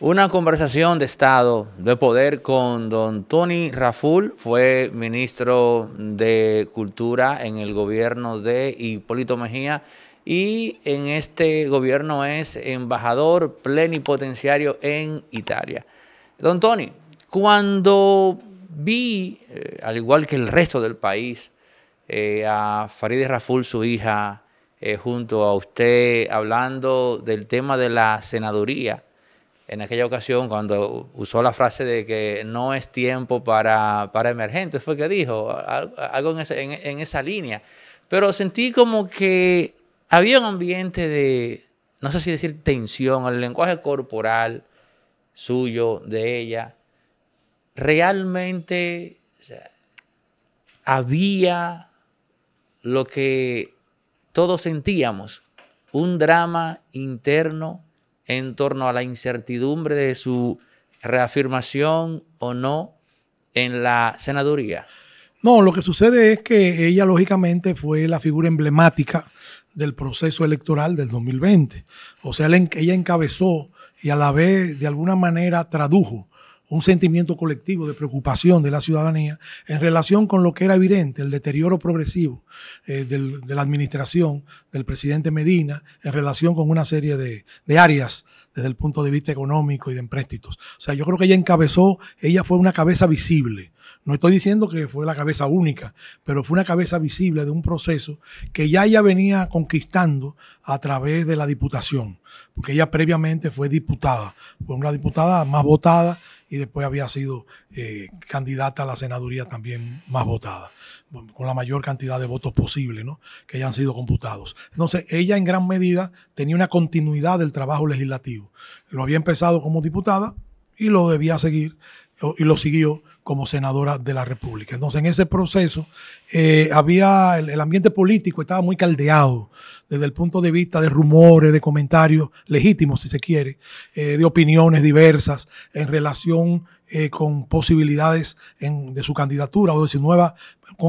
Una conversación de Estado de poder con don Tony Raful, fue ministro de Cultura en el gobierno de Hipólito Mejía y en este gobierno es embajador plenipotenciario en Italia. Don Tony, cuando vi, eh, al igual que el resto del país, eh, a Farideh Raful, su hija, eh, junto a usted, hablando del tema de la senaduría, en aquella ocasión cuando usó la frase de que no es tiempo para, emergentes, fue que dijo algo en esa, línea. Pero sentí como que había un ambiente de, no sé si decir tensión, el lenguaje corporal suyo, de ella. Realmente había lo que todos sentíamos, un drama interno en torno a la incertidumbre de su reafirmación o no en la senaduría? No, lo que sucede es que ella lógicamente fue la figura emblemática del proceso electoral del 2020. O sea, ella encabezó y a la vez de alguna manera tradujo un sentimiento colectivo de preocupación de la ciudadanía en relación con lo que era evidente, el deterioro progresivo eh, de la administración del presidente Medina en relación con una serie de, de, áreas desde el punto de vista económico y de empréstitos. O sea, yo creo que ella encabezó, ella fue una cabeza visible. No estoy diciendo que fue la cabeza única, pero fue una cabeza visible de un proceso que ya ella venía conquistando a través de la diputación, porque ella previamente fue diputada, fue una diputada más votada y después había sido eh, candidata a la senaduría también más votada, con la mayor cantidad de votos posible, ¿no? Que hayan sido computados. Entonces, ella en gran medida tenía una continuidad del trabajo legislativo. Lo había empezado como diputada y lo debía seguir y lo siguió como senadora de la República. Entonces, en ese proceso eh, había el, ambiente político estaba muy caldeado desde el punto de vista de rumores, de comentarios legítimos, si se quiere, eh, de opiniones diversas en relación eh, con posibilidades de su candidatura o de su nueva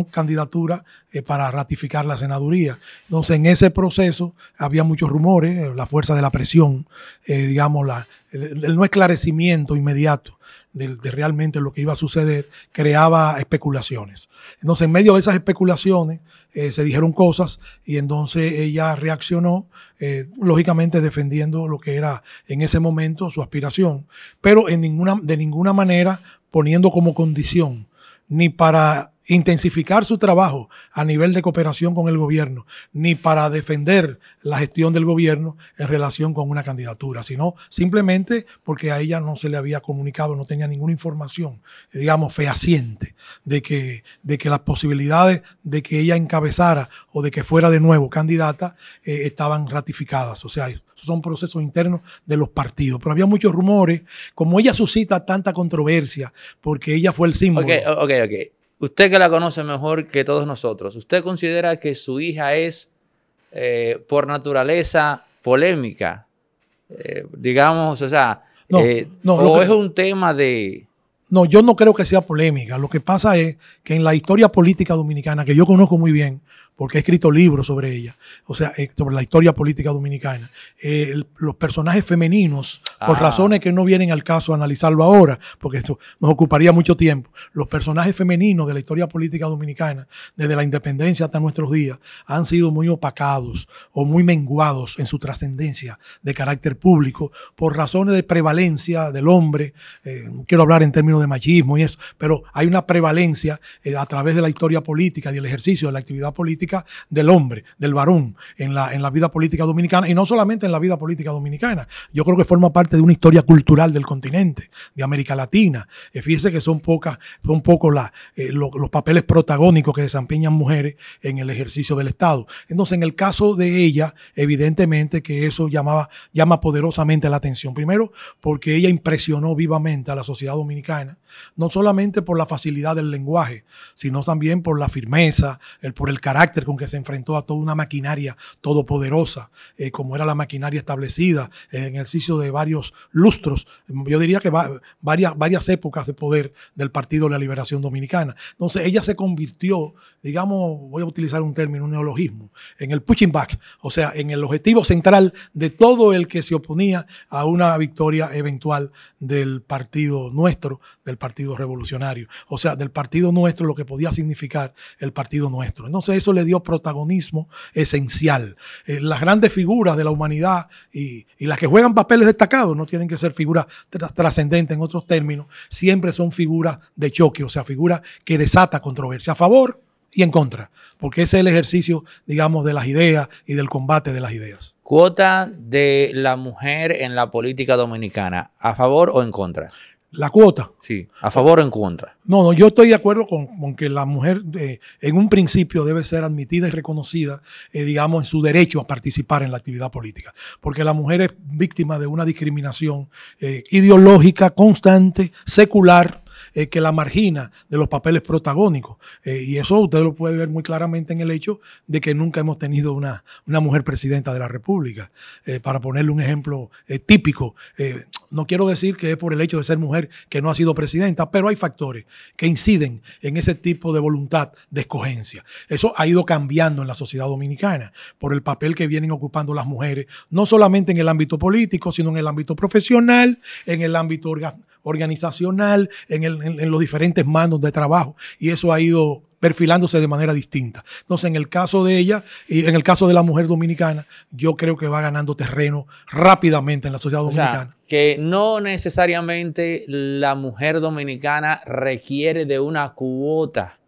candidatura para ratificar la senaduría. Entonces, en ese proceso había muchos rumores, la fuerza de la presión, digamos, el no esclarecimiento inmediato de, realmente lo que iba a suceder, creaba especulaciones. Entonces, en medio de esas especulaciones, eh, se dijeron cosas y entonces ella reaccionó, eh, lógicamente defendiendo lo que era en ese momento su aspiración, pero en ninguna, de ninguna manera poniendo como condición ni para intensificar su trabajo a nivel de cooperación con el gobierno, ni para defender la gestión del gobierno en relación con una candidatura, sino simplemente porque a ella no se le había comunicado, no tenía ninguna información, digamos, fehaciente de que, de que las posibilidades de que ella encabezara o de que fuera de nuevo candidata eh, estaban ratificadas. O sea, son procesos internos de los partidos. Pero había muchos rumores, como ella suscita tanta controversia, porque ella fue el símbolo. Ok, ok, ok. Usted que la conoce mejor que todos nosotros, ¿usted considera que su hija es eh, por naturaleza polémica? Eh, digamos, o sea, no, eh, no, o es un tema de... No, yo no creo que sea polémica. Lo que pasa es que en la historia política dominicana, que yo conozco muy bien, porque he escrito libros sobre ella, o sea, eh, sobre la historia política dominicana. Eh, los personajes femeninos, por ah. razones que no vienen al caso analizarlo ahora, porque esto nos ocuparía mucho tiempo, los personajes femeninos de la historia política dominicana, desde la independencia hasta nuestros días, han sido muy opacados o muy menguados en su trascendencia de carácter público por razones de prevalencia del hombre. Eh, quiero hablar en términos de machismo y eso, pero hay una prevalencia a través de la historia política y el ejercicio de la actividad política del hombre, del varón, en la, en la vida política dominicana, y no solamente en la vida política dominicana. Yo creo que forma parte de una historia cultural del continente, de América Latina. Eh, fíjese que son pocas, son pocos eh, los papeles protagónicos que desempeñan mujeres en el ejercicio del Estado. Entonces, en el caso de ella, evidentemente que eso llamaba, llama poderosamente la atención. Primero, porque ella impresionó vivamente a la sociedad dominicana, no solamente por la facilidad del lenguaje, sino también por la firmeza, por el carácter con que se enfrentó a toda una maquinaria todopoderosa, eh, como era la maquinaria establecida en el ejercicio de varios lustros, yo diría que varias, varias épocas de poder del Partido de la Liberación Dominicana. Entonces ella se convirtió, digamos, voy a utilizar un término, un neologismo, en el pushing back, o sea, en el objetivo central de todo el que se oponía a una victoria eventual del partido nuestro del Partido Revolucionario, o sea, del Partido Nuestro, lo que podía significar el Partido Nuestro. Entonces eso le dio protagonismo esencial. Eh, las grandes figuras de la humanidad y, las que juegan papeles destacados no tienen que ser figuras trascendentes en otros términos, siempre son figuras de choque, o sea, figuras que desata controversia a favor y en contra, porque ese es el ejercicio, digamos, de las ideas y del combate de las ideas. Cuota de la mujer en la política dominicana, ¿a favor o en contra? la cuota. Sí, a favor o en contra. No, no, yo estoy de acuerdo con, que la mujer en un principio debe ser admitida y reconocida, eh, digamos, en su derecho a participar en la actividad política, porque la mujer es víctima de una discriminación eh, ideológica constante, secular, eh, que la margina de los papeles protagónicos. Eh, y eso usted lo puede ver muy claramente en el hecho de que nunca hemos tenido una, mujer presidenta de la República. Eh, para ponerle un ejemplo típico, no quiero decir que es por el hecho de ser mujer que no ha sido presidenta, pero hay factores que inciden en ese tipo de voluntad de escogencia. Eso ha ido cambiando en la sociedad dominicana por el papel que vienen ocupando las mujeres, no solamente en el ámbito político, sino en el ámbito profesional, en el ámbito organizacional, en, los diferentes mandos de trabajo. Y eso ha ido perfilándose de manera distinta. Entonces, en el caso de ella y en el caso de la mujer dominicana, yo creo que va ganando terreno rápidamente en la sociedad dominicana. que no necesariamente la mujer dominicana requiere de una cuota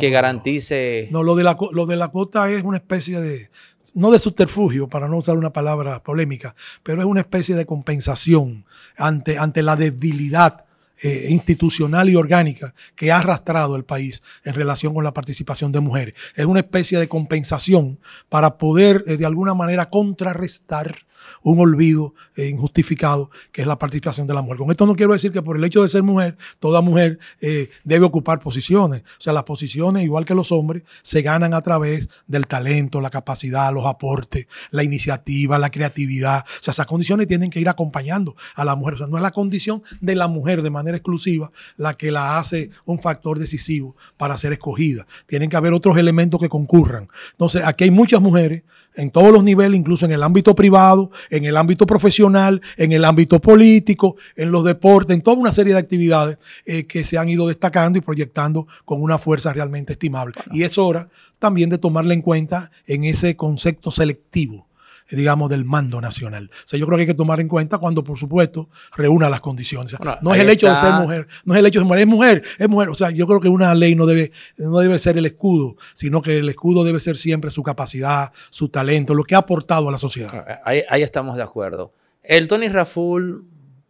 que garantice. No, lo, de lo de la cuota es una especie de, no de subterfugio, para no usar una palabra polémica, pero es una especie de compensación ante, ante la debilidad eh, institucional y orgánica que ha arrastrado el país en relación con la participación de mujeres. Es una especie de compensación para poder eh, de alguna manera contrarrestar un olvido eh, injustificado que es la participación de la mujer. Con esto no quiero decir que por el hecho de ser mujer, toda mujer debe ocupar posiciones. O sea, las posiciones, igual que los hombres, se ganan a través del talento, la capacidad, los aportes, la iniciativa, la creatividad. O sea, esas condiciones tienen que ir acompañando a la mujer. O sea, no es la condición de la mujer de manera exclusiva la que la hace un factor decisivo para ser escogida. Tienen que haber otros elementos que concurran. Entonces, aquí hay muchas mujeres en todos los niveles, incluso en el ámbito privado, en el ámbito profesional, en el ámbito político, en los deportes, en toda una serie de actividades eh, que se han ido destacando y proyectando con una fuerza realmente estimable. Y es hora también de tomarla en cuenta en ese concepto selectivo digamos, del mando nacional. O sea, yo creo que hay que tomar en cuenta cuando, por supuesto, reúna las condiciones. no es el hecho de ser mujer, no es el hecho de ser mujer, es mujer, es mujer. O sea, yo creo que una ley no debe, no debe ser el escudo, sino que el escudo debe ser siempre su capacidad, su talento, lo que ha aportado a la sociedad. Ahí, estamos de acuerdo. El Tony Raful,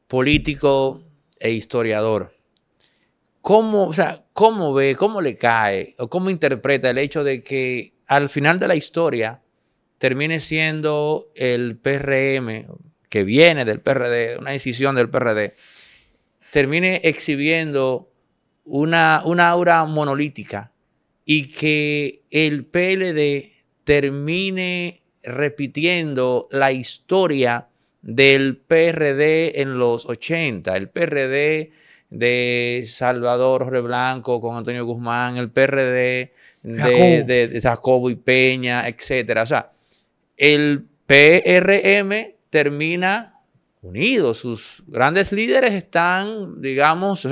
político e historiador, sea, cómo ve, cómo le cae o cómo interpreta el hecho de que al final de la historia, termine siendo el PRM, que viene del PRD, una decisión del PRD, termine exhibiendo una, una aura monolítica y que el PLD termine repitiendo la historia del PRD en los 80, el PRD de Salvador Reblanco Blanco con Antonio Guzmán, el PRD de, de, y Peña, etcétera. O sea, el PRM termina unido. Sus grandes líderes están, digamos,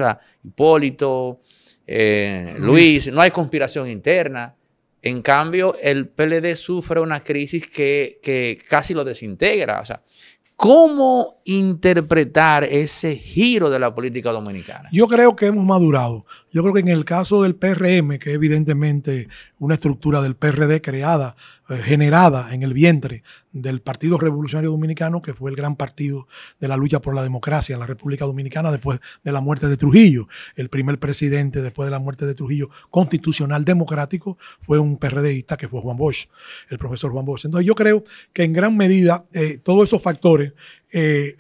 Hipólito, eh, Luis, no hay conspiración interna. En cambio, el PLD sufre una crisis que, que casi lo desintegra. O sea, ¿Cómo interpretar ese giro de la política dominicana? Yo creo que hemos madurado. Yo creo que en el caso del PRM, que evidentemente una estructura del PRD creada eh, generada en el vientre del Partido Revolucionario Dominicano, que fue el gran partido de la lucha por la democracia en la República Dominicana después de la muerte de Trujillo. El primer presidente después de la muerte de Trujillo constitucional democrático fue un PRDista que fue Juan Bosch, el profesor Juan Bosch. Entonces yo creo que en gran medida eh, todos esos factores eh,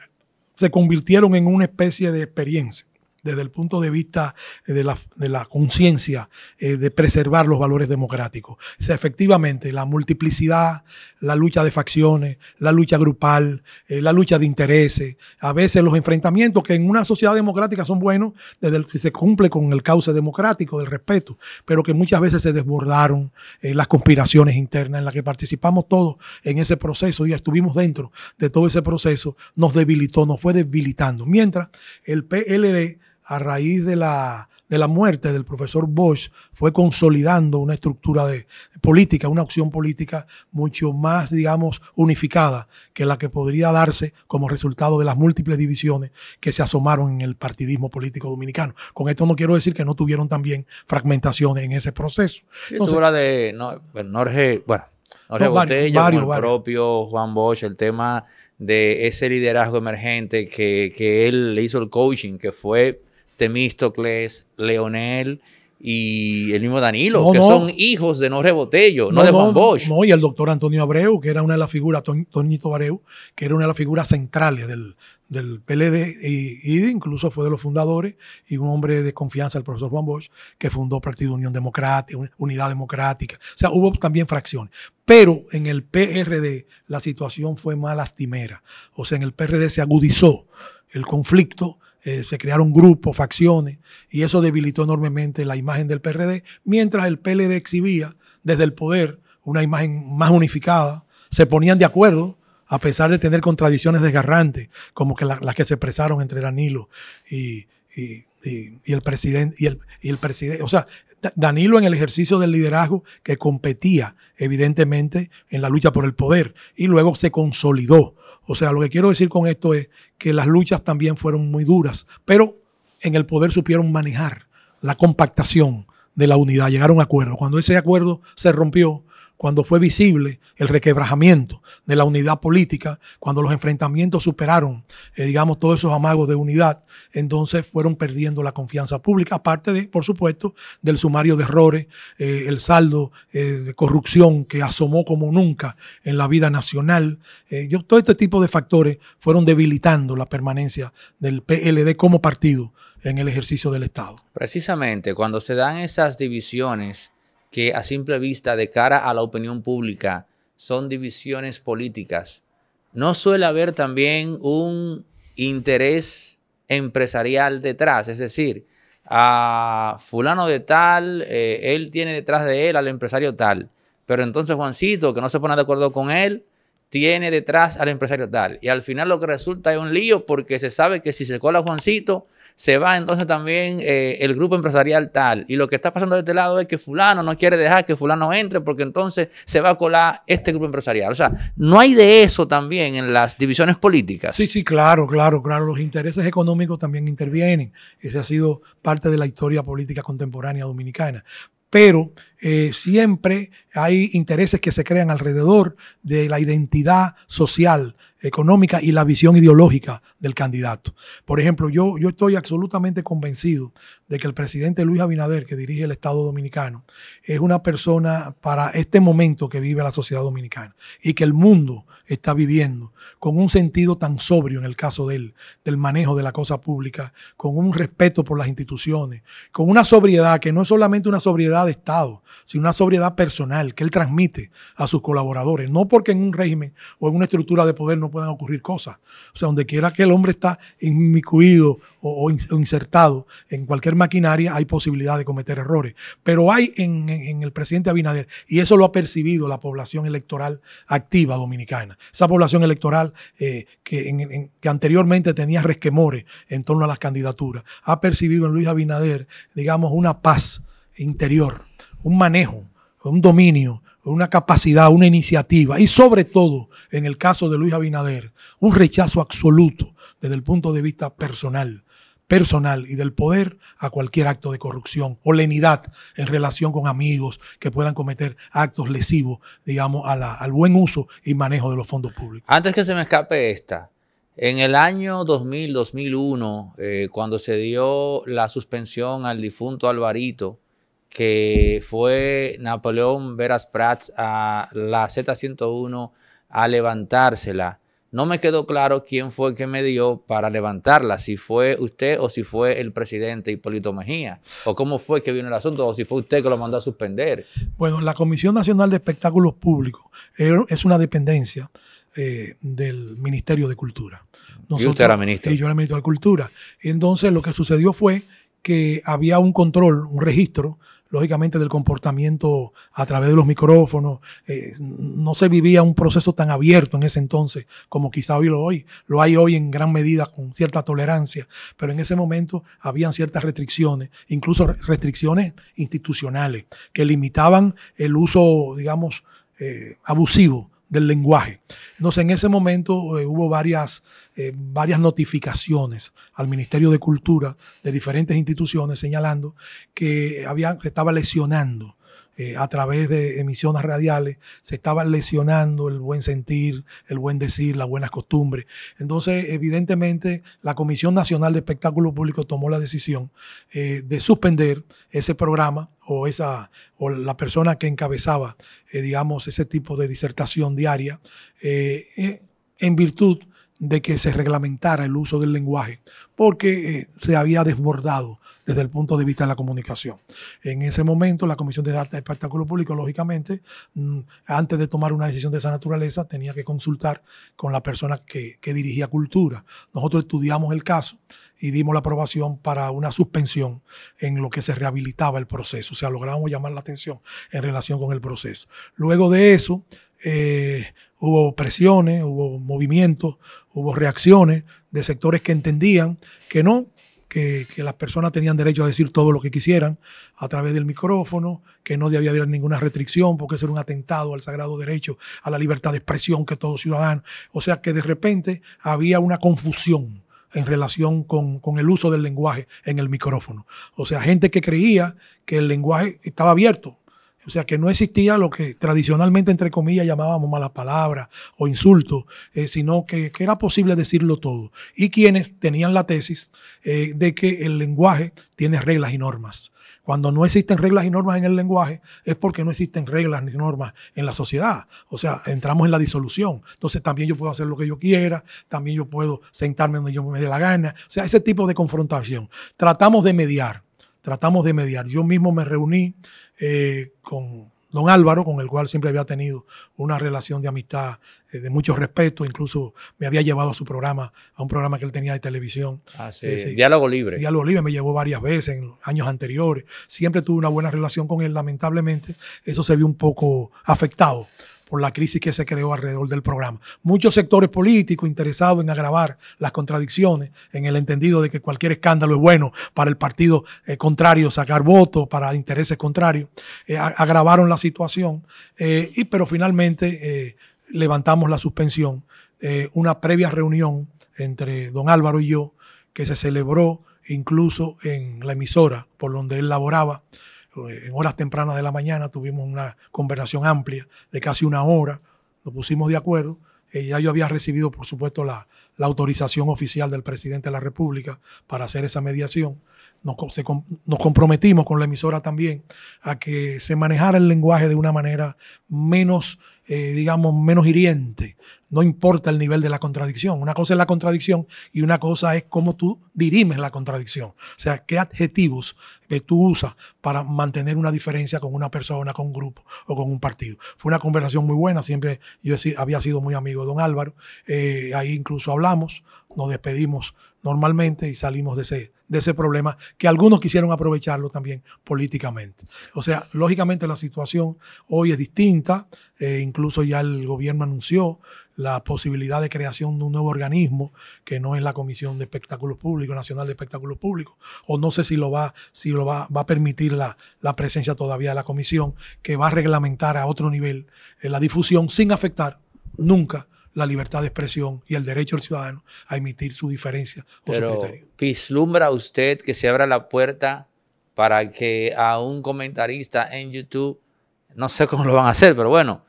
se convirtieron en una especie de experiencia desde el punto de vista eh, de la, conciencia eh, de preservar los valores democráticos. sea, efectivamente, la multiplicidad, la lucha de facciones, la lucha grupal, eh, la lucha de intereses, a veces los enfrentamientos que en una sociedad democrática son buenos desde el, si se cumple con el cauce democrático del respeto, pero que muchas veces se desbordaron las conspiraciones internas en las que participamos todos en ese proceso y estuvimos dentro de todo ese proceso, nos debilitó, nos fue debilitando. Mientras el PLD a raíz de la, de la muerte del profesor Bosch, fue consolidando una estructura de, política, una opción política mucho más, digamos, unificada que la que podría darse como resultado de las múltiples divisiones que se asomaron en el partidismo político dominicano. Con esto no quiero decir que no tuvieron también fragmentaciones en ese proceso. la de no, pues, bueno, Norge varios, el propio Juan Bosch, el tema de ese liderazgo emergente que, que él le hizo el coaching, que fue Temístocles, Leonel y el mismo Danilo, que son hijos de Norre Botello, no, de Juan Bosch. No, y el doctor Antonio Abreu, que era una de las figuras, Toñito Abreu, que era una de las figuras centrales del, del PLD, y, incluso fue de los fundadores, y un hombre de confianza, el profesor Juan Bosch, que fundó Partido Unión Democrática, Unidad Democrática. O sea, hubo también fracciones. Pero en el PRD la situación fue más lastimera. O sea, en el PRD se agudizó el conflicto eh, se crearon grupos, facciones, y eso debilitó enormemente la imagen del PRD, mientras el PLD exhibía desde el poder una imagen más unificada, se ponían de acuerdo, a pesar de tener contradicciones desgarrantes, como que las que se expresaron entre Danilo y, el presidente, y el, el presidente, o sea, Danilo en el ejercicio del liderazgo que competía evidentemente en la lucha por el poder y luego se consolidó o sea, lo que quiero decir con esto es que las luchas también fueron muy duras, pero en el poder supieron manejar la compactación de la unidad, llegaron a un acuerdo. Cuando ese acuerdo se rompió, cuando fue visible el requebrajamiento de la unidad política, cuando los enfrentamientos superaron, eh, digamos, todos esos amagos de unidad, entonces fueron perdiendo la confianza pública, aparte, de, por supuesto, del sumario de errores, eh, el saldo eh, de corrupción que asomó como nunca en la vida nacional. yo, todo este tipo de factores fueron debilitando la permanencia del PLD como partido en el ejercicio del Estado. Precisamente, cuando se dan esas divisiones, que a simple vista, de cara a la opinión pública, son divisiones políticas. No suele haber también un interés empresarial detrás, es decir, a fulano de tal, eh, él tiene detrás de él al empresario tal, pero entonces Juancito, que no se pone de acuerdo con él, tiene detrás al empresario tal. Y al final lo que resulta es un lío porque se sabe que si se cola Juancito, se va entonces también eh, el grupo empresarial tal. Y lo que está pasando de este lado es que fulano no quiere dejar que fulano entre porque entonces se va a colar este grupo empresarial. O sea, no hay de eso también en las divisiones políticas. Sí, sí, claro, claro, claro. Los intereses económicos también intervienen. Ese ha sido parte de la historia política contemporánea dominicana pero eh, siempre hay intereses que se crean alrededor de la identidad social económica y la visión ideológica del candidato. Por ejemplo, yo, yo estoy absolutamente convencido de que el presidente Luis Abinader, que dirige el Estado Dominicano, es una persona para este momento que vive la sociedad dominicana y que el mundo está viviendo, con un sentido tan sobrio en el caso de él, del manejo de la cosa pública, con un respeto por las instituciones, con una sobriedad que no es solamente una sobriedad de Estado, sino una sobriedad personal que él transmite a sus colaboradores. No porque en un régimen o en una estructura de poder no puedan ocurrir cosas. O sea, donde quiera que el hombre está inmiscuido o, insertado en cualquier maquinaria, hay posibilidad de cometer errores. Pero hay en, el presidente Abinader, y eso lo ha percibido la población electoral activa dominicana, esa población electoral eh, que anteriormente tenía resquemores en torno a las candidaturas, ha percibido en Luis Abinader, digamos, una paz interior, un manejo, un dominio, una capacidad, una iniciativa y sobre todo, en el caso de Luis Abinader, un rechazo absoluto desde el punto de vista personal personal y del poder a cualquier acto de corrupción o lenidad en relación con amigos que puedan cometer actos lesivos, digamos, al buen uso y manejo de los fondos públicos. Antes que se me escape esta, en el año 2000-2001, eh, cuando se dio la suspensión al difunto Alvarito, que fue Napoleón Veras Prats a la Z101 a levantársela, no me quedó claro quién fue el que me dio para levantarla, si fue usted o si fue el presidente Hipólito Mejía, o cómo fue que vino el asunto, o si fue usted que lo mandó a suspender. Bueno, la Comisión Nacional de Espectáculos Públicos eh, es una dependencia eh, del Ministerio de Cultura. y usted era ministro. Y yo era ministro de Cultura. Entonces, lo que sucedió fue que había un control, un registro lógicamente del comportamiento a través de los micrófonos. Eh, no se vivía un proceso tan abierto en ese entonces como quizá hoy lo hoy. Lo hay hoy en gran medida con cierta tolerancia, pero en ese momento habían ciertas restricciones, incluso restricciones institucionales que limitaban el uso, digamos, eh, abusivo del lenguaje. Entonces, en ese momento eh, hubo varias, eh, varias notificaciones al Ministerio de Cultura de diferentes instituciones señalando que se estaba lesionando eh, a través de emisiones radiales, se estaba lesionando el buen sentir, el buen decir, las buenas costumbres. Entonces, evidentemente, la Comisión Nacional de Espectáculo Público tomó la decisión eh, de suspender ese programa o esa la persona que encabezaba, eh, digamos, ese tipo de disertación diaria, en virtud de que se reglamentara el uso del lenguaje, porque se había desbordado desde el punto de vista de la comunicación. En ese momento, la Comisión de Data de Espectáculo Público, lógicamente, mm, antes de tomar una decisión de esa naturaleza, tenía que consultar con la persona que, dirigía cultura. Nosotros estudiamos el caso y dimos la aprobación para una suspensión en lo que se rehabilitaba el proceso. O sea, logramos llamar la atención en relación con el proceso. Luego de eso, eh, hubo presiones, hubo movimientos, hubo reacciones de sectores que entendían que no, que, las personas tenían derecho a decir todo lo que quisieran a través del micrófono, que no debía haber ninguna restricción porque eso era un atentado al sagrado derecho a la libertad de expresión que todo ciudadano. O sea que de repente había una confusión en relación con, el uso del lenguaje en el micrófono. O sea, gente que creía que el lenguaje estaba abierto, o sea, que no existía lo que tradicionalmente, entre comillas, llamábamos mala palabra o insulto, eh, sino que, era posible decirlo todo. Y quienes tenían la tesis eh, de que el lenguaje tiene reglas y normas. Cuando no existen reglas y normas en el lenguaje es porque no existen reglas ni normas en la sociedad. O sea, entramos en la disolución. Entonces también yo puedo hacer lo que yo quiera, también yo puedo sentarme donde yo me dé la gana. O sea, ese tipo de confrontación. Tratamos de mediar, tratamos de mediar. Yo mismo me reuní eh, con don Álvaro, con el cual siempre había tenido una relación de amistad eh, de mucho respeto, incluso me había llevado a su programa, a un programa que él tenía de televisión. Ah, Diálogo Libre. Diálogo Libre me llevó varias veces en años anteriores. Siempre tuve una buena relación con él, lamentablemente eso se vio un poco afectado por la crisis que se creó alrededor del programa. Muchos sectores políticos interesados en agravar las contradicciones, en el entendido de que cualquier escándalo es bueno para el partido eh, contrario sacar votos, para intereses contrarios, eh, agravaron la situación, eh, y, pero finalmente levantamos la suspensión. una previa reunión entre don Álvaro y yo, que se celebró incluso en la emisora por donde él laboraba, en horas tempranas de la mañana tuvimos una conversación amplia de casi una hora, nos pusimos de acuerdo. Eh, ya yo había recibido, por supuesto, la, autorización oficial del presidente de la República para hacer esa mediación. nos comprometimos con la emisora también a que se manejara el lenguaje de una manera menos eh, digamos, menos hiriente. No importa el nivel de la contradicción. Una cosa es la contradicción y una cosa es cómo tú dirimes la contradicción. O sea, qué adjetivos que tú usas para mantener una diferencia con una persona, con un grupo o con un partido. Fue una conversación muy buena. Siempre yo había sido muy amigo de don Álvaro. Eh, ahí incluso hablamos, nos despedimos normalmente y salimos de ese, de ese problema que algunos quisieron aprovecharlo también políticamente. O sea, lógicamente la situación hoy es distinta, eh, incluso ya el gobierno anunció la posibilidad de creación de un nuevo organismo que no es la Comisión de Espectáculos Públicos, Nacional de Espectáculos Públicos, o no sé si lo va, si lo va, va a permitir la, la, presencia todavía de la comisión, que va a reglamentar a otro nivel eh, la difusión sin afectar nunca la libertad de expresión y el derecho del ciudadano a emitir su diferencia o su criterio. ¿Vislumbra usted que se abra la puerta para que a un comentarista en YouTube, no sé cómo lo van a hacer, pero bueno,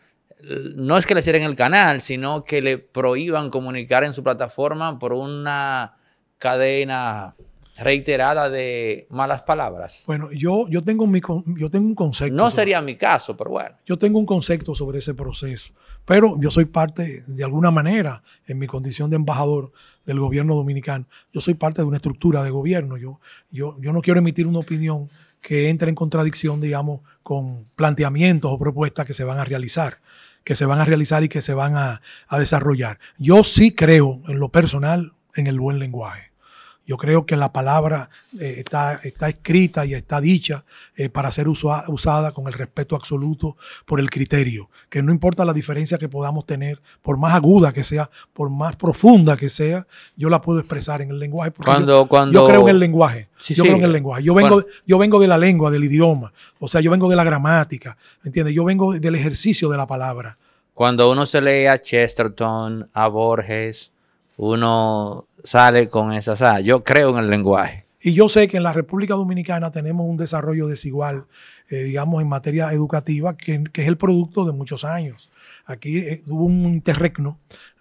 no es que le cierren el canal, sino que le prohíban comunicar en su plataforma por una cadena reiterada de malas palabras? Bueno, yo, yo, tengo, yo tengo un concepto. No sería mi caso, pero bueno. Yo tengo un concepto sobre ese proceso, pero yo soy parte, de alguna manera, en mi condición de embajador del gobierno dominicano, yo soy parte de una estructura de gobierno. Yo, yo, yo no quiero emitir una opinión que entre en contradicción, digamos, con planteamientos o propuestas que se van a realizar que se van a realizar y que se van a, a desarrollar. Yo sí creo en lo personal en el buen lenguaje yo creo que la palabra eh, está, está, escrita y está dicha eh, para ser usada usada con el respeto absoluto por el criterio, que no importa la diferencia que podamos tener, por más aguda que sea, por más profunda que sea, yo la puedo expresar en el lenguaje. cuando, yo, cuando... yo creo en el lenguaje. yo creo en el lenguaje. Yo vengo, yo vengo de la lengua, del idioma. O sea, yo vengo de la gramática. ¿Entiendes? Yo vengo del ejercicio de la palabra. Cuando uno se lee a Chesterton, a Borges, uno sale con esa. O yo creo en el lenguaje. Y yo sé que en la República Dominicana tenemos un desarrollo desigual, eh, digamos, en materia educativa, que, es el producto de muchos años. Aquí eh, hubo un interregno,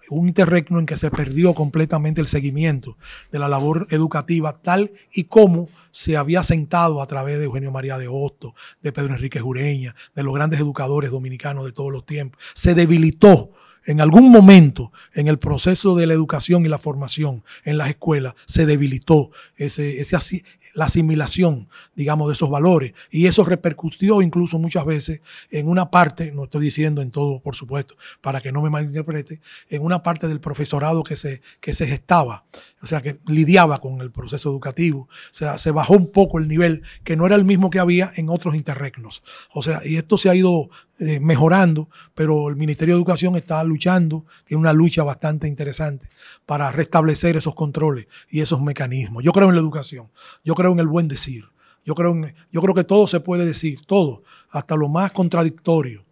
un interregno en que se perdió completamente el seguimiento de la labor educativa, tal y como se había sentado a través de Eugenio María de Hosto, de Pedro Enrique Jureña, de los grandes educadores dominicanos de todos los tiempos. Se debilitó en algún momento en el proceso de la educación y la formación en las escuelas se debilitó ese, la asimilación, digamos, de esos valores. Y eso repercutió incluso muchas veces en una parte, no estoy diciendo en todo, por supuesto, para que no me malinterprete, en una parte del profesorado que se, que se gestaba, o sea, que lidiaba con el proceso educativo. O sea, se bajó un poco el nivel, que no era el mismo que había en otros interregnos. O sea, y esto se ha ido eh, mejorando, pero el Ministerio de Educación está luchando, tiene una lucha bastante interesante para restablecer esos controles y esos mecanismos. Yo creo en la educación, yo creo en el buen decir, yo creo, yo creo que todo se puede decir, todo, hasta lo más contradictorio.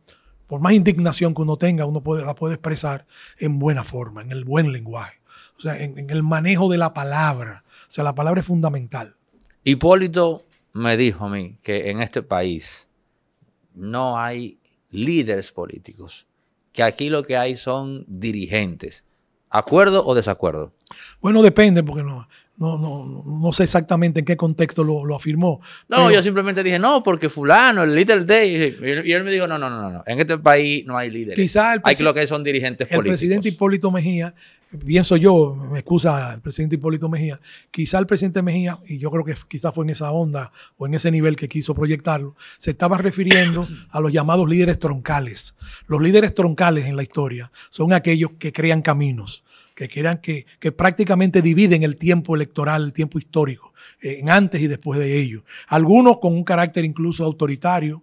Por más indignación que uno tenga, uno puede, la puede expresar en buena forma, en el buen lenguaje, o sea, en el manejo de la palabra. O sea, la palabra es fundamental. Hipólito me dijo a mí que en este país no hay líderes políticos, que aquí lo que hay son dirigentes, acuerdo o desacuerdo. Bueno, depende, porque no, no, sé exactamente en qué contexto lo, afirmó. No, yo simplemente dije, no, porque fulano, el líder de... Y él me dijo, no, no, no, no, en este país no hay líderes. Quizá hay lo que son dirigentes políticos. El presidente Hipólito Mejía, pienso yo, me excusa el presidente Hipólito Mejía, quizá el presidente Mejía, y yo creo que quizá fue en esa onda o en ese nivel que quiso proyectarlo, se estaba refiriendo a los llamados líderes troncales. Los líderes troncales en la historia son aquellos que crean caminos que quieran que, prácticamente dividen el tiempo electoral, el tiempo histórico, eh, en antes y después de ello. Algunos con un carácter incluso autoritario,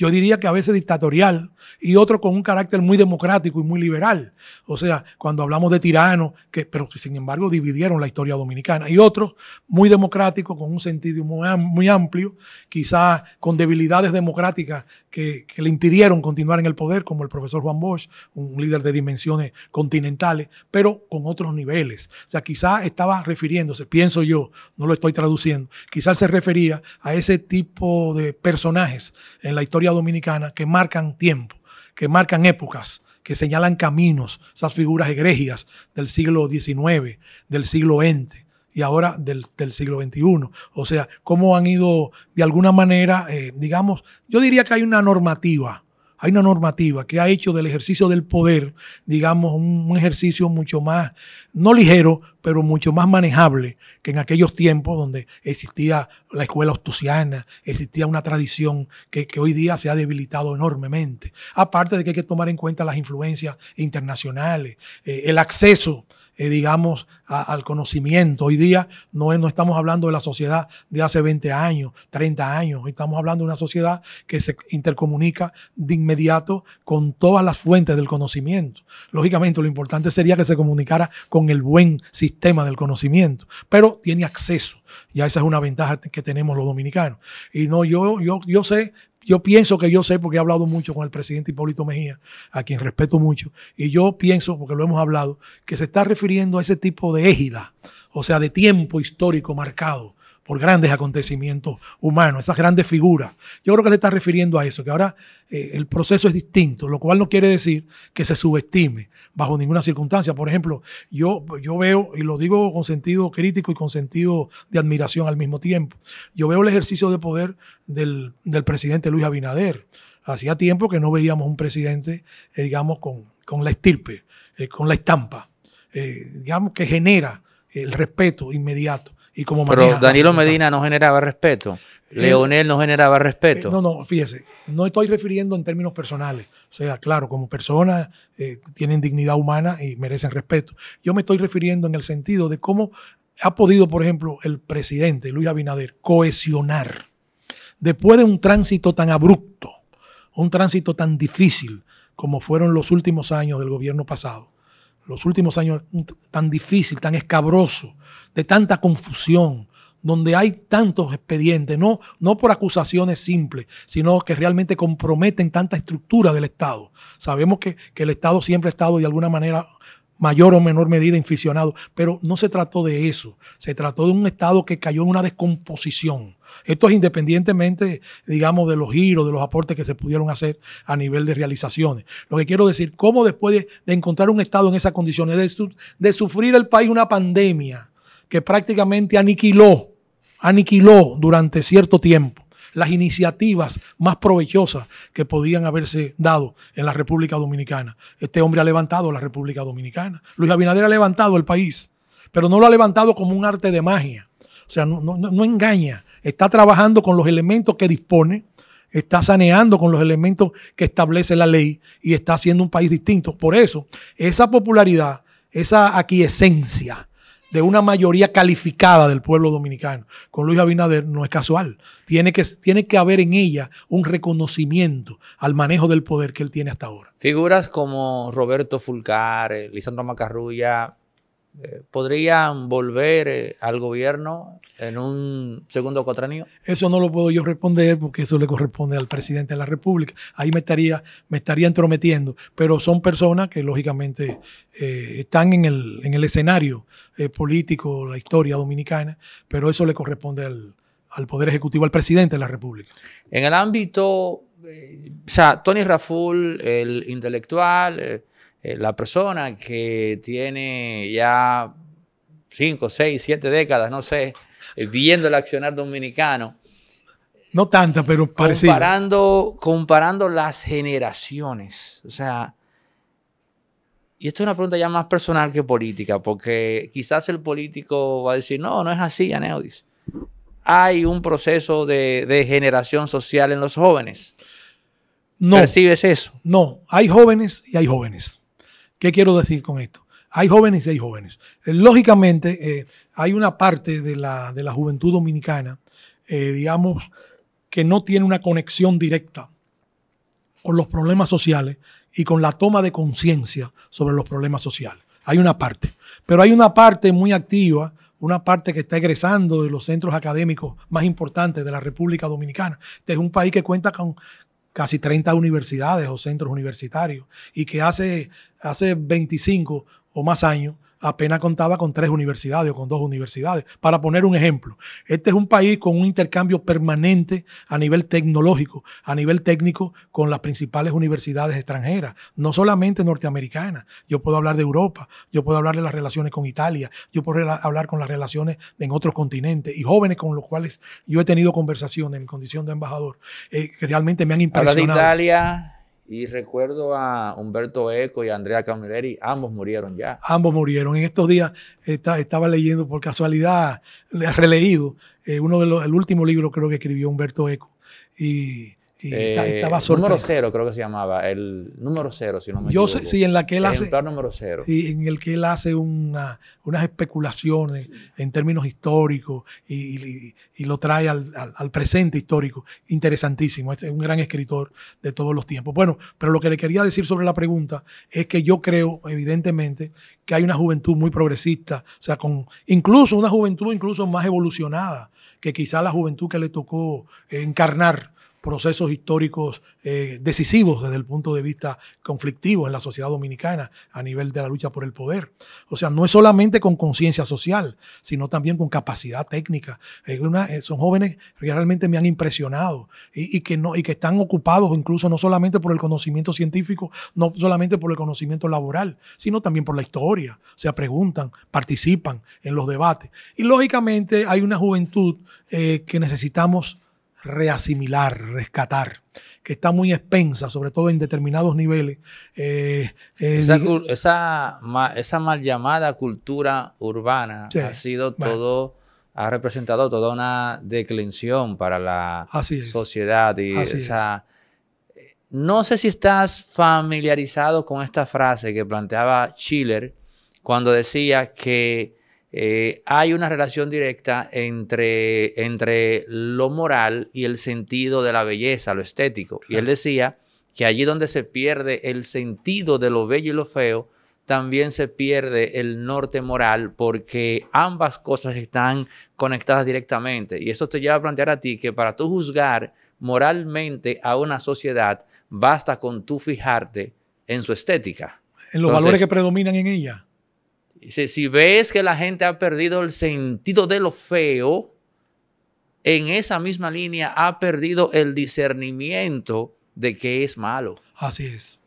yo diría que a veces dictatorial, y otro con un carácter muy democrático y muy liberal. O sea, cuando hablamos de tiranos, que, pero que sin embargo dividieron la historia dominicana, y otros muy democrático con un sentido muy, muy amplio, quizás con debilidades democráticas que, que, le impidieron continuar en el poder, como el profesor Juan Bosch, un líder de dimensiones continentales, pero con otros niveles. O sea, quizás estaba refiriéndose, pienso yo, no lo estoy traduciendo, quizás se refería a ese tipo de personajes en la historia dominicana que marcan tiempo, que marcan épocas, que señalan caminos, esas figuras egregias del siglo XIX, del siglo XX y ahora del, siglo XXI. O sea, cómo han ido de alguna manera, eh, digamos, yo diría que hay una normativa hay una normativa que ha hecho del ejercicio del poder, digamos, un, ejercicio mucho más, no ligero, pero mucho más manejable que en aquellos tiempos donde existía la escuela ostusiana, existía una tradición que, hoy día se ha debilitado enormemente. Aparte de que hay que tomar en cuenta las influencias internacionales, eh, el acceso eh, digamos, al conocimiento. Hoy día no, no estamos hablando de la sociedad de hace 20 años, 30 años. Hoy estamos hablando de una sociedad que se intercomunica de inmediato con todas las fuentes del conocimiento. Lógicamente, lo importante sería que se comunicara con el buen sistema del conocimiento, pero tiene acceso. Ya esa es una ventaja que tenemos los dominicanos. Y no, yo, yo, yo sé yo pienso que yo sé, porque he hablado mucho con el presidente Hipólito Mejía, a quien respeto mucho, y yo pienso, porque lo hemos hablado, que se está refiriendo a ese tipo de égida, o sea, de tiempo histórico marcado por grandes acontecimientos humanos, esas grandes figuras. Yo creo que le está refiriendo a eso, que ahora eh, el proceso es distinto, lo cual no quiere decir que se subestime bajo ninguna circunstancia. Por ejemplo, yo, yo veo, y lo digo con sentido crítico y con sentido de admiración al mismo tiempo, yo veo el ejercicio de poder del, presidente Luis Abinader. Hacía tiempo que no veíamos un presidente, eh, digamos, con, la estirpe, eh, con la estampa, digamos, que genera el respeto inmediato. Pero Danilo Medina no generaba respeto. Eh, Leonel no generaba eh, respeto. no, no, fíjese, no estoy refiriendo en términos personales. O sea, claro, como personas eh, tienen dignidad humana y merecen respeto. Yo me estoy refiriendo en el sentido de cómo ha podido, por ejemplo, el presidente Luis Abinader cohesionar después de un tránsito tan abrupto, un tránsito tan difícil como fueron los últimos años del gobierno pasado los últimos años tan difícil, tan escabroso, de tanta confusión, donde hay tantos expedientes, no, no por acusaciones simples, sino que realmente comprometen tanta estructura del Estado. Sabemos que, que el Estado siempre ha estado de alguna manera mayor o menor medida inficionado, pero no se trató de eso, se trató de un Estado que cayó en una descomposición esto es independientemente, digamos, de los giros, de los aportes que se pudieron hacer a nivel de realizaciones. Lo que quiero decir, cómo después de, encontrar un Estado en esas condiciones, de, de sufrir el país una pandemia que prácticamente aniquiló, aniquiló durante cierto tiempo las iniciativas más provechosas que podían haberse dado en la República Dominicana. Este hombre ha levantado la República Dominicana. Luis Abinader ha levantado el país, pero no lo ha levantado como un arte de magia. O sea, no, no, no engaña. Está trabajando con los elementos que dispone, está saneando con los elementos que establece la ley y está haciendo un país distinto. Por eso, esa popularidad, esa esencia de una mayoría calificada del pueblo dominicano con Luis Abinader no es casual. Tiene que, tiene que haber en ella un reconocimiento al manejo del poder que él tiene hasta ahora. Figuras como Roberto Fulcar, eh, Lisandro Macarrulla, eh, podrían volver eh, al gobierno en un segundo cuatrenio? Eso no lo puedo yo responder porque eso le corresponde al presidente de la República. Ahí me estaría, me estaría entrometiendo, pero son personas que lógicamente eh, están en el, escenario político, la historia dominicana, pero eso le corresponde al, al Poder Ejecutivo, al presidente de la República. En el ámbito, o sea, Tony Raful, el intelectual eh, la persona que tiene ya cinco seis siete décadas, no sé, eh, viendo el accionar dominicano. No tanta, pero parecido. Comparando, las generaciones. O sea, y esto es una pregunta ya más personal que política, porque quizás el político va a decir, no, no es así, Aneudis. Hay un proceso de, generación social en los jóvenes. No. ¿Percibes eso? No, hay jóvenes y hay jóvenes. ¿Qué quiero decir con esto? Hay jóvenes y hay jóvenes. Eh, lógicamente, eh, hay una parte de la, juventud dominicana, eh, digamos, que no tiene una conexión directa con los problemas sociales y con la toma de conciencia sobre los problemas sociales. Hay una parte. Pero hay una parte muy activa, una parte que está egresando de los centros académicos más importantes de la República Dominicana. Este es un país que cuenta con casi 30 universidades o centros universitarios y que hace, hace 25 o más años apenas contaba con tres universidades o con dos universidades. Para poner un ejemplo, este es un país con un intercambio permanente a nivel tecnológico, a nivel técnico, con las principales universidades extranjeras, no solamente norteamericanas. Yo puedo hablar de Europa, yo puedo hablar de las relaciones con Italia, yo puedo hablar con las relaciones en otros continentes y jóvenes con los cuales yo he tenido conversaciones en condición de embajador, eh, que realmente me han impresionado. Habla de Italia. Y recuerdo a Humberto Eco y a Andrea Camilleri, ambos murieron ya. Ambos murieron. En estos días estaba leyendo por casualidad, releído, eh, uno de los, el último libro creo que escribió Humberto Eco. Y el eh, Número cero, creo que se llamaba. El número cero, si no me Yo equivoco. Sé, sí, en la que él el número cero. Sí, en el que él hace una, unas especulaciones en términos históricos y, lo trae al, presente histórico. Interesantísimo. Es un gran escritor de todos los tiempos. Bueno, pero lo que le quería decir sobre la pregunta es que yo creo, evidentemente, que hay una juventud muy progresista, o sea, con incluso una juventud incluso más evolucionada que quizá la juventud que le tocó encarnar procesos históricos eh, decisivos desde el punto de vista conflictivo en la sociedad dominicana a nivel de la lucha por el poder. O sea, no es solamente con conciencia social, sino también con capacidad técnica. Eh, son jóvenes que realmente me han impresionado y, que no, y que están ocupados incluso no solamente por el conocimiento científico, no solamente por el conocimiento laboral, sino también por la historia. O sea, preguntan, participan en los debates. Y lógicamente hay una juventud eh, que necesitamos reasimilar, rescatar, que está muy expensa, sobre todo en determinados niveles. Eh, eh, esa, esa, mal llamada cultura urbana ha sido todo, ha representado toda una declinación para la sociedad y No sé si estás familiarizado con esta frase que planteaba Schiller cuando decía que eh, hay una relación directa entre, entre lo moral y el sentido de la belleza, lo estético. Y él decía que allí donde se pierde el sentido de lo bello y lo feo, también se pierde el norte moral porque ambas cosas están conectadas directamente. Y eso te lleva a plantear a ti que para tú juzgar moralmente a una sociedad, basta con tú fijarte en su estética. En los valores que predominan en ella. Dice, si ves que la gente ha perdido el sentido de lo feo, en esa misma línea ha perdido el discernimiento de que es malo. Así es.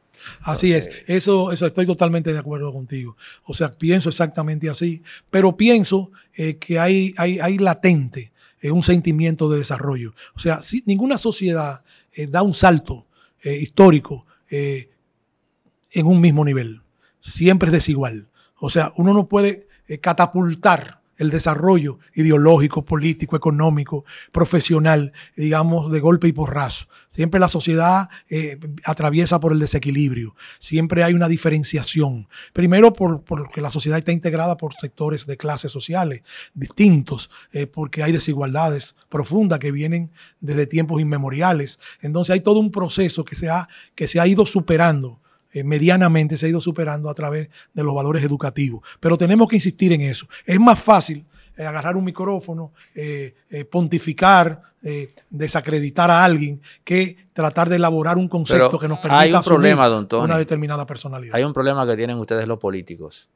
Así es, eso, eso estoy totalmente de acuerdo contigo. O sea, pienso exactamente así, pero pienso eh, que hay, hay, latente eh, un sentimiento de desarrollo. O sea, si ninguna sociedad eh, da un salto histórico en un mismo nivel, siempre es desigual. O sea, uno no puede eh, catapultar el desarrollo ideológico, político, económico, profesional, digamos, de golpe y porrazo. Siempre la sociedad eh, atraviesa por el desequilibrio, siempre hay una diferenciación. Primero por, porque la sociedad está integrada por sectores de clases sociales distintos, eh, porque hay desigualdades profundas que vienen desde tiempos inmemoriales. Entonces hay todo un proceso que que se ha ido superando eh, medianamente se ha ido superando a través de los valores educativos. Pero tenemos que insistir en eso. Es más fácil eh, agarrar un micrófono, eh, pontificar, desacreditar a alguien que tratar de elaborar un concepto que nos permita hay una determinada personalidad. Hay un problema que tienen ustedes los políticos.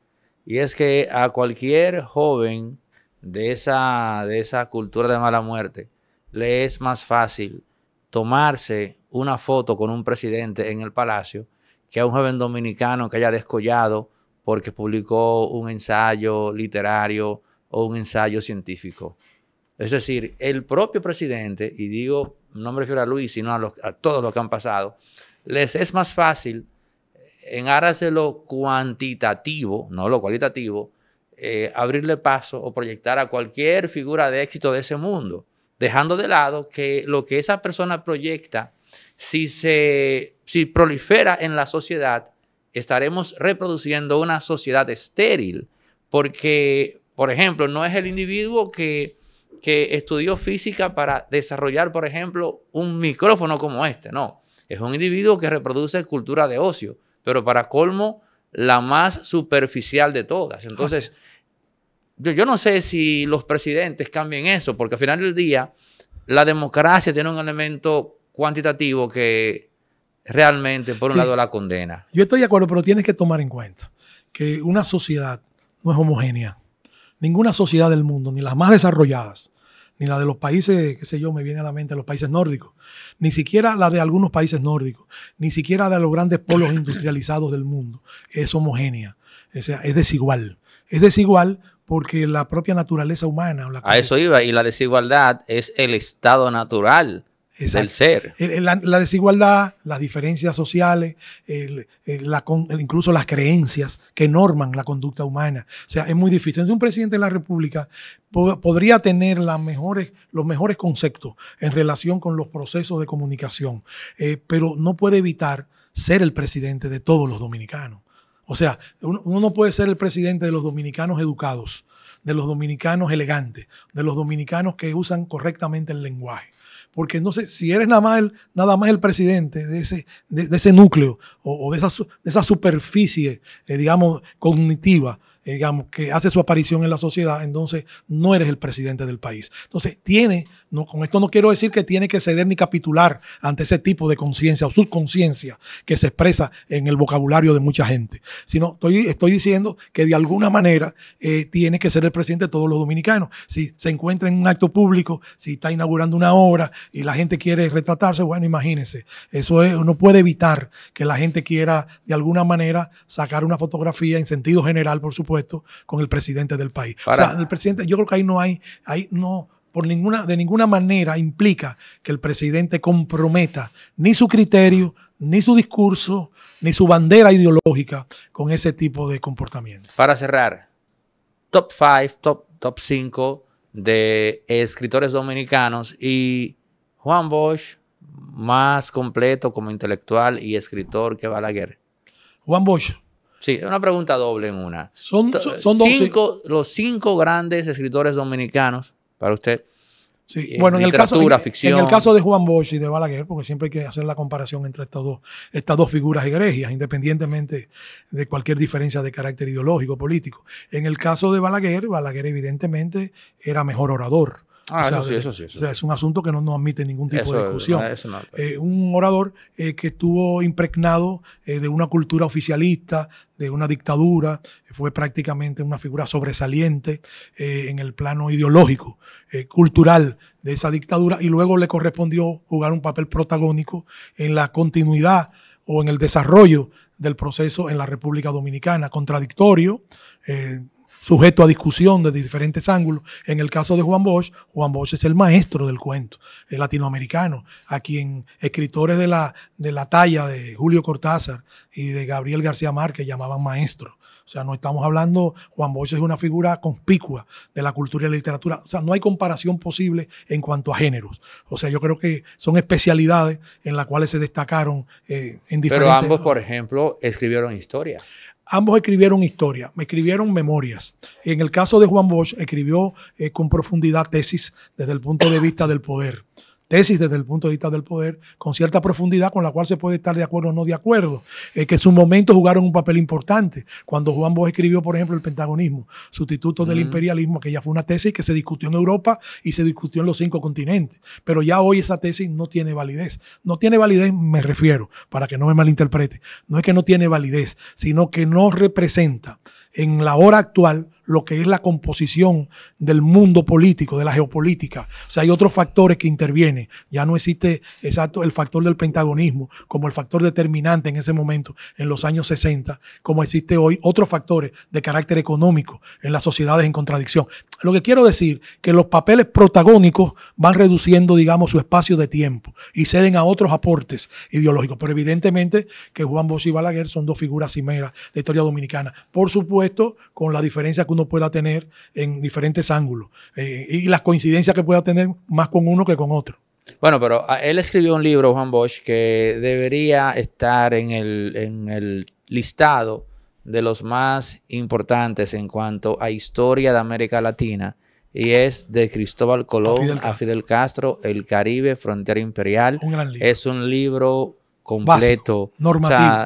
Y es que a cualquier joven de esa, de esa cultura de mala muerte le es más fácil tomarse una foto con un presidente en el palacio que a un joven dominicano que haya descollado porque publicó un ensayo literario o un ensayo científico. Es decir, el propio presidente, y digo, no me refiero a Luis, sino a, todos los que han pasado, les es más fácil, en aras de lo cuantitativo, no lo cualitativo, eh, abrirle paso o proyectar a cualquier figura de éxito de ese mundo, dejando de lado que lo que esa persona proyecta, si se si prolifera en la sociedad, estaremos reproduciendo una sociedad estéril, porque, por ejemplo, no es el individuo que, estudió física para desarrollar, por ejemplo, un micrófono como este, no. Es un individuo que reproduce cultura de ocio, pero para colmo, la más superficial de todas. Entonces, yo, yo no sé si los presidentes cambien eso, porque al final del día, la democracia tiene un elemento cuantitativo que realmente, por un lado, la condena. Yo estoy de acuerdo, pero tienes que tomar en cuenta que una sociedad no es homogénea. Ninguna sociedad del mundo, ni las más desarrolladas, ni la de los países, qué sé yo, me viene a la mente, los países nórdicos, ni siquiera la de algunos países nórdicos, ni siquiera de los grandes polos industrializados del mundo, es homogénea, o sea, es desigual. Es desigual porque la propia naturaleza humana. La a eso iba, y la desigualdad es el estado natural el ser. La, desigualdad, las diferencias sociales, incluso las creencias que norman la conducta humana. O sea, es muy difícil. un presidente de la República podría tener los mejores conceptos en relación con los procesos de comunicación, eh, pero no puede evitar ser el presidente de todos los dominicanos. O sea, uno no puede ser el presidente de los dominicanos educados, de los dominicanos elegantes, de los dominicanos que usan correctamente el lenguaje porque no sé, si eres nada más el, nada más el presidente de ese, de, ese núcleo o, de, esa, superficie, eh, digamos, cognitiva, eh, digamos, que hace su aparición en la sociedad, entonces no eres el presidente del país. Entonces, tiene no, con esto no quiero decir que tiene que ceder ni capitular ante ese tipo de conciencia o subconciencia que se expresa en el vocabulario de mucha gente, sino estoy, estoy diciendo que de alguna manera eh, tiene que ser el presidente de todos los dominicanos. Si se encuentra en un acto público, si está inaugurando una obra y la gente quiere retratarse, bueno, imagínense, eso es, uno puede evitar que la gente quiera de alguna manera sacar una fotografía en sentido general, por supuesto, con el presidente del país. O sea, el presidente, yo creo que ahí no hay, ahí no por ninguna, de ninguna manera implica que el presidente comprometa ni su criterio, ni su discurso, ni su bandera ideológica con ese tipo de comportamiento. Para cerrar, top 5, top, top 5 de escritores dominicanos y Juan Bosch más completo como intelectual y escritor que Balaguer. Juan Bosch. Sí, una pregunta doble en una. Son, son, son los cinco grandes escritores dominicanos para usted? Sí, eh, bueno, en el, caso, de Juan Bosch y de Balaguer, porque siempre hay que hacer la comparación entre estas dos, estas dos figuras egregias, independientemente de cualquier diferencia de carácter ideológico, político. En el caso de Balaguer, Balaguer evidentemente era mejor orador Ah, eso sí, eso sí. es un asunto que no, nos admite ningún tipo de discusión. Eh, un orador eh, que estuvo impregnado eh, de una cultura oficialista, de una dictadura, fue prácticamente una figura sobresaliente en el plano ideológico, cultural de esa dictadura, y luego le correspondió jugar un papel protagónico en la continuidad o en el desarrollo del proceso en la República Dominicana, contradictorio, sujeto a discusión de diferentes ángulos. En el caso de Juan Bosch, Juan Bosch es el maestro del cuento, el latinoamericano, a quien escritores de la, de la talla de Julio Cortázar y de Gabriel García Márquez llamaban maestro. O sea, no estamos hablando, Juan Bosch es una figura conspicua de la cultura y la literatura. O sea, no hay comparación posible en cuanto a géneros. O sea, yo creo que son especialidades en las cuales se destacaron eh, en diferentes... Pero ambos, por ejemplo, escribieron historia. Ambos escribieron historia, me escribieron memorias. En el caso de Juan Bosch, escribió eh, con profundidad tesis desde el punto de vista del poder tesis desde el punto de vista del poder, con cierta profundidad con la cual se puede estar de acuerdo o no de acuerdo, eh, que en su momento jugaron un papel importante. Cuando Juan Bosch escribió, por ejemplo, El Pentagonismo, sustituto del imperialismo, que ya fue una tesis que se discutió en Europa y se discutió en los cinco continentes. Pero ya hoy esa tesis no tiene validez. No tiene validez, me refiero, para que no me malinterprete. No es que no tiene validez, sino que no representa en la hora actual lo que es la composición del mundo político, de la geopolítica. O sea, hay otros factores que intervienen. Ya no existe exacto el factor del pentagonismo como el factor determinante en ese momento, en los años 60, como existe hoy otros factores de carácter económico en las sociedades en contradicción. Lo que quiero decir, que los papeles protagónicos van reduciendo, digamos, su espacio de tiempo y ceden a otros aportes ideológicos. Pero evidentemente que Juan Bosch y Balaguer son dos figuras cimeras de historia dominicana. Por supuesto, con la diferencia que pueda tener en diferentes ángulos eh, y las coincidencias que pueda tener más con uno que con otro. Bueno, pero ah, él escribió un libro, Juan Bosch, que debería estar en el, listado de los más importantes en cuanto a historia de América Latina y es de Cristóbal Colón a Fidel Castro, El Caribe, Frontera Imperial. Es un libro completo,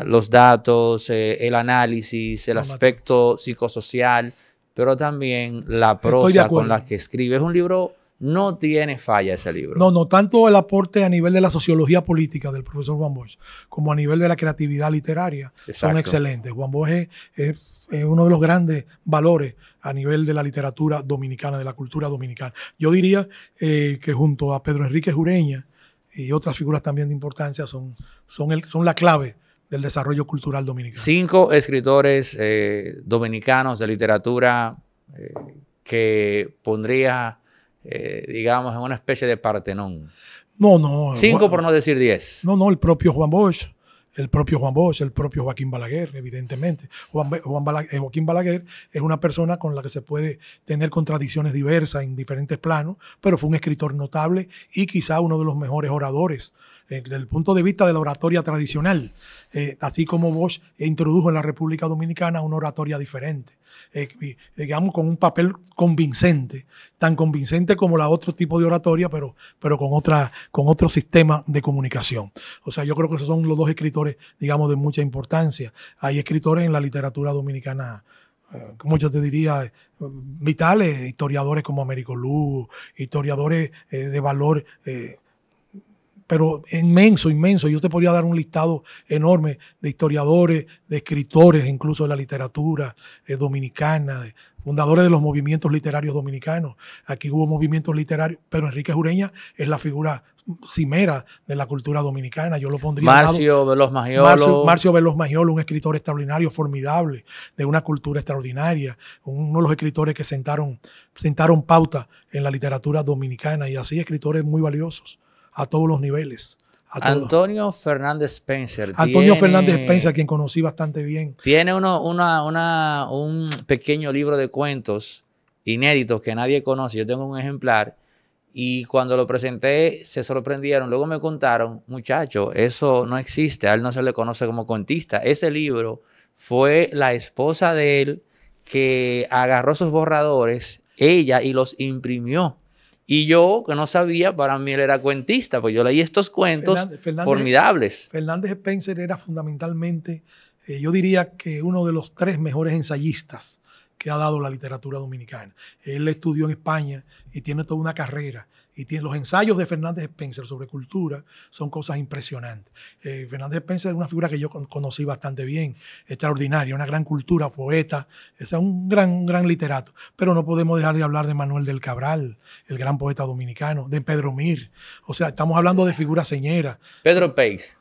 los datos, eh, el análisis, el aspecto psicosocial pero también la prosa con la que escribe. Es un libro, no tiene falla ese libro. No, no, tanto el aporte a nivel de la sociología política del profesor Juan Bosch, como a nivel de la creatividad literaria, son excelentes. Juan Bosch es, uno de los grandes valores a nivel de la literatura dominicana, de la cultura dominicana. Yo diría eh, que junto a Pedro Enrique Jureña y otras figuras también de importancia son, son, son la clave del desarrollo cultural dominicano. Cinco escritores eh, dominicanos de literatura eh, que pondría, eh, digamos, en una especie de partenón. No, no. Cinco por no decir diez. No, no, el propio Juan Bosch el propio Juan Bosch, el propio Joaquín Balaguer, evidentemente. Joaquín Balaguer es una persona con la que se puede tener contradicciones diversas en diferentes planos, pero fue un escritor notable y quizá uno de los mejores oradores desde el punto de vista de la oratoria tradicional, eh, así como Bosch introdujo en la República Dominicana una oratoria diferente, eh, digamos con un papel convincente, tan convincente como la otro tipo de oratoria, pero, pero con, otra, con otro sistema de comunicación. O sea, yo creo que esos son los dos escritores, digamos, de mucha importancia. Hay escritores en la literatura dominicana eh, como yo te diría, vitales, historiadores como Américo Luz, historiadores de valor pero inmenso, inmenso. Yo te podría dar un listado enorme de historiadores, de escritores, incluso de la literatura eh, dominicana, de fundadores de los movimientos literarios dominicanos. Aquí hubo movimientos literarios, pero Enrique Jureña es la figura cimera de la cultura dominicana. Yo lo pondría. Marcio Veloz Magiolo. Marcio, Veloz un escritor extraordinario, formidable, de una cultura extraordinaria, uno de los escritores que sentaron, sentaron pauta en la literatura dominicana y así escritores muy valiosos a todos los niveles. Antonio Fernández Spencer. Antonio Fernández Spencer, quien conocí bastante bien. Tiene uno, un pequeño libro de cuentos inéditos que nadie conoce. Yo tengo un ejemplar y cuando lo presenté se sorprendieron. Luego me contaron, muchacho, eso no existe. A él no se le conoce como contista. Ese libro fue la esposa de él que agarró sus borradores, ella, y los imprimió. Y yo, que no sabía, para mí él era cuentista, pues yo leí estos cuentos formidables. Fernández Spencer era fundamentalmente, eh, yo diría que uno de los tres mejores ensayistas que ha dado la literatura dominicana. Él estudió en España y tiene toda una carrera. Y los ensayos de Fernández Spencer sobre cultura son cosas impresionantes. Eh, Fernández Spencer es una figura que yo conocí bastante bien, extraordinaria, una gran cultura, poeta, es un gran, gran literato. Pero no podemos dejar de hablar de Manuel del Cabral, el gran poeta dominicano, de Pedro Mir. O sea, estamos hablando de figuras señeras. Pedro Pace.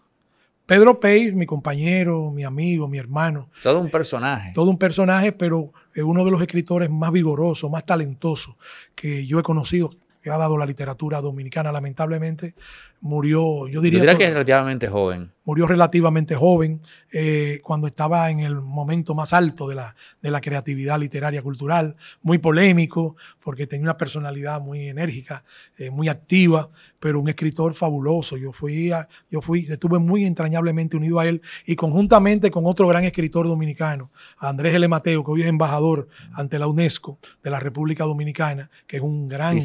Pedro Pace, mi compañero, mi amigo, mi hermano. Todo un personaje. Eh, todo un personaje, pero es uno de los escritores más vigorosos, más talentosos que yo he conocido que ha dado la literatura dominicana, lamentablemente, murió, yo diría, que es relativamente joven. Murió relativamente joven, eh, cuando estaba en el momento más alto de la, de la creatividad literaria cultural, muy polémico, porque tenía una personalidad muy enérgica, eh, muy activa, pero un escritor fabuloso. Yo fui, yo fui, estuve muy entrañablemente unido a él y conjuntamente con otro gran escritor dominicano, Andrés L. Mateo, que hoy es embajador ante la UNESCO de la República Dominicana, que es un gran de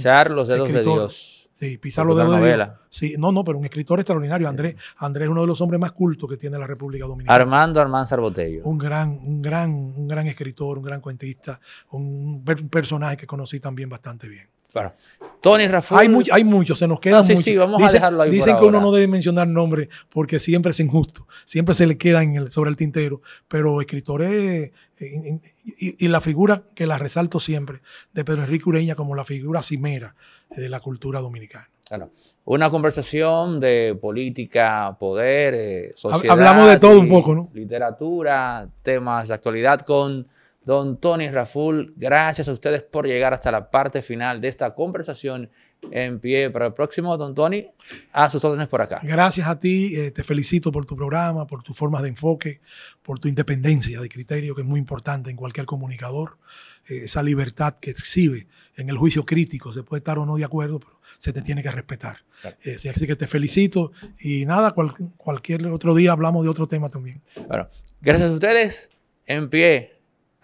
Sí, Pizarro de novela. Sí, no, no, pero un escritor extraordinario. Andrés Andrés es uno de los hombres más cultos que tiene la República Dominicana. Armando Armán Sarbotello. Un gran, un gran, un gran escritor, un gran cuentista, un personaje que conocí también bastante bien. Bueno, Tony Rafael. Hay, muchos, se nos quedan no, ah, sí, Sí, vamos a dejarlo ahí Dicen que uno no debe mencionar nombres porque siempre es injusto, siempre se le queda sobre el tintero, pero escritores eh, y, la figura que la resalto siempre de Pedro Enrique Ureña como la figura cimera de la cultura dominicana. Bueno, una conversación de política, poder, eh, sociedad. Hablamos de todo un poco, ¿no? Literatura, temas de actualidad con Don Tony Raful, gracias a ustedes por llegar hasta la parte final de esta conversación en pie para el próximo. Don Tony, a sus órdenes por acá. Gracias a ti, eh, te felicito por tu programa, por tus formas de enfoque, por tu independencia de criterio, que es muy importante en cualquier comunicador, eh, esa libertad que exhibe en el juicio crítico, se puede estar o no de acuerdo, pero se te tiene que respetar. Eh, así que te felicito y nada, cualquier otro día hablamos de otro tema también. Bueno, gracias a ustedes, en pie